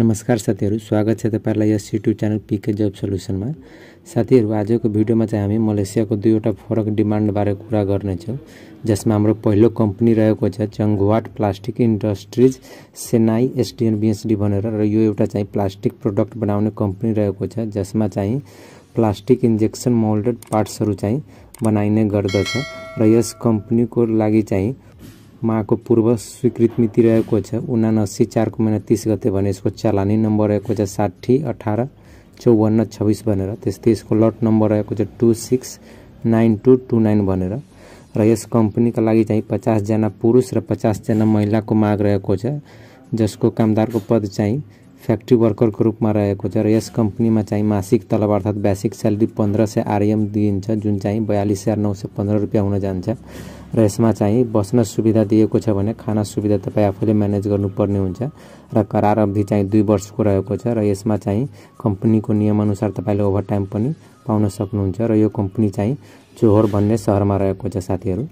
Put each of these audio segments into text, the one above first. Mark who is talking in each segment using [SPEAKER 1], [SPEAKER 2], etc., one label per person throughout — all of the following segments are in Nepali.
[SPEAKER 1] नमस्कार साथीहरू स्वागत छ तपाईँहरूलाई यस युट्युब च्यानल पिके जब सल्युसनमा साथीहरू आजको भिडियोमा चाहिँ हामी मलेसियाको दुईवटा फरक डिमान्डबारे कुरा गर्नेछौँ जसमा हाम्रो पहिलो कम्पनी रहेको छ चङ्गुवाट प्लास्टिक इन्डस्ट्रिज सेनाई एसडिएन बिएसडी भनेर र यो एउटा चाहिँ प्लास्टिक प्रडक्ट बनाउने कम्पनी रहेको छ जसमा चाहिँ प्लास्टिक इन्जेक्सन मोल्डेड पार्ट्सहरू चाहिँ बनाइने गर्दछ र यस कम्पनीको लागि चाहिँ माको पूर्व स्वीकृत मिति रहेको छ उनासी चारको महिना तिस गते भने यसको चलानी नम्बर रहेको छ साठी अठार चौवन्न छब्बिस भनेर त्यस्तै यसको लट नम्बर रहेको छ two six nine two two nine भनेर र यस कम्पनीका लागि चाहिँ पचासजना पुरुष र पचासजना महिलाको माग रहेको छ जसको कामदारको पद चाहिँ फ्याक्ट्री वर्करको रूपमा रहेको छ र यस कम्पनीमा चाहिँ मासिक तलब अर्थात् बेसिक स्यालेरी पन्ध्र सय आरएम दिइन्छ जुन चाहिँ बयालिस हजार नौ सय पन्ध्र रुपियाँ हुन जान्छ र यसमा चाहिँ बस्न सुविधा दिएको छ भने खाना सुविधा तपाईँ आफूले म्यानेज गर्नुपर्ने हुन्छ र करार अवधि चाहिँ दुई वर्षको रहेको छ र यसमा चाहिँ कम्पनीको नियमअनुसार तपाईँले ओभर टाइम पनि पाउन सक्नुहुन्छ र यो कम्पनी चाहिँ जोहोर भन्ने सहरमा रहेको छ साथीहरू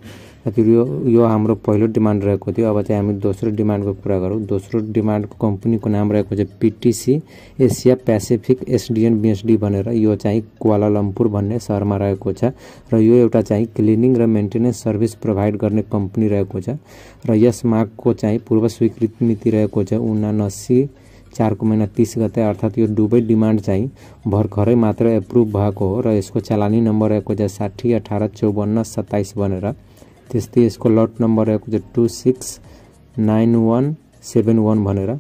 [SPEAKER 1] त्यो यो यो हाम्रो पहिलो डिमान्ड रहेको थियो अब चाहिँ हामी दोस्रो डिमान्डको कुरा गरौँ दोस्रो डिमान्डको कम्पनीको नाम रहेको छ पिटिसी एसिया पेसिफिक एसडिएन बिएसडी भनेर यो चाहिँ क्वालालम्पुर भन्ने सहरमा रहेको छ र यो एउटा चाहिँ क्लिनिङ र मेन्टेनेन्स सर्भिस प्रोभाइड गर्ने कम्पनी रहेको छ र यस मागको चाहिँ पूर्व स्वीकृत मिति रहेको छ उनासी चारको महिना तिस गते अर्थात् यो दुवै डिमान्ड चाहिँ भर्खरै मात्र एप्रुभ भएको हो र यसको चलानी नम्बर रहेको छ साठी अठार चौवन्न सत्ताइस भनेर त्यस्तै यसको लट नम्बर आएको छ two six nine one seven one भनेर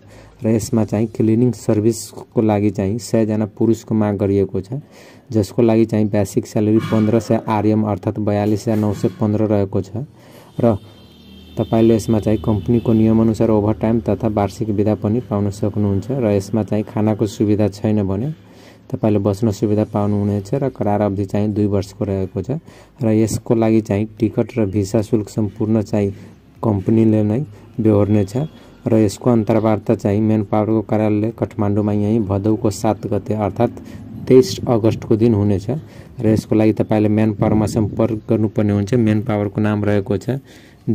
[SPEAKER 1] र यसमा चाहिँ क्लिनिङ सर्भिसको लागि चाहिँ सयजना पुरुषको माग गरिएको छ जसको लागि चाहिँ बेसिक स्यालेरी पन्ध्र सय आरएम अर्थात् बयालिस हजार नौ सय पन्ध्र रहेको छ र तपाईँले यसमा चाहिँ कम्पनीको नियमअनुसार ओभरटाइम तथा वार्षिक विधा पनि पाउन सक्नुहुन्छ र यसमा चाहिँ खानाको सुविधा छैन भने तपाईँले बस्न सुविधा पाउनुहुनेछ र करार अवधि चाहिँ दुई वर्षको रहेको छ र यसको लागि चाहिँ टिकट र भिसा शुल्क सम्पूर्ण चाहिँ कम्पनीले नै बेहोर्नेछ र यसको अन्तर्वार्ता चाहिँ मेन पावरको कार्यालय काठमाडौँमा यहीँ भदौको सात गते अर्थात् तेइस अगस्तको दिन हुनेछ र यसको लागि तपाईँले मेन पावरमा सम्पर्क गर्नुपर्ने हुन्छ म्यान पावरको नाम रहेको छ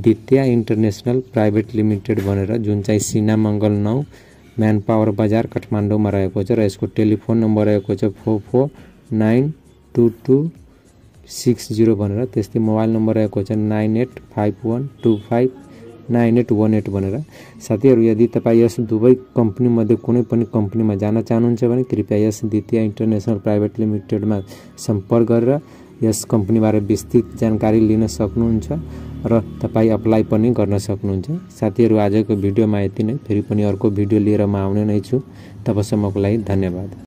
[SPEAKER 1] दित्या इन्टरनेसनल प्राइभेट लिमिटेड भनेर जुन चाहिँ सिना मङ्गल नौ म्यान पावर बजार काठमाडौँमा रहेको छ र यसको टेलिफोन नम्बर रहेको छ four four nine two two six zero भनेर त्यस्तै मोबाइल नम्बर रहेको छ nine eight five one two five nine eight one eight भनेर साथीहरू यदि तपाईँ यस दुवै कम्पनीमध्ये कुनै पनि कम्पनीमा जान चाहनुहुन्छ भने कृपया यस द्वितीय इन्टरनेसनल प्राइभेट लिमिटेडमा सम्पर्क गरेर यस कम्पनीबारे विस्तृत जानकारी लिन सक्नुहुन्छ र तपाईँ अप्लाई पनि गर्न सक्नुहुन्छ साथीहरू आजको भिडियोमा यति नै फेरि पनि अर्को भिडियो लिएर म आउने नै छु तबसम्मको लागि धन्यवाद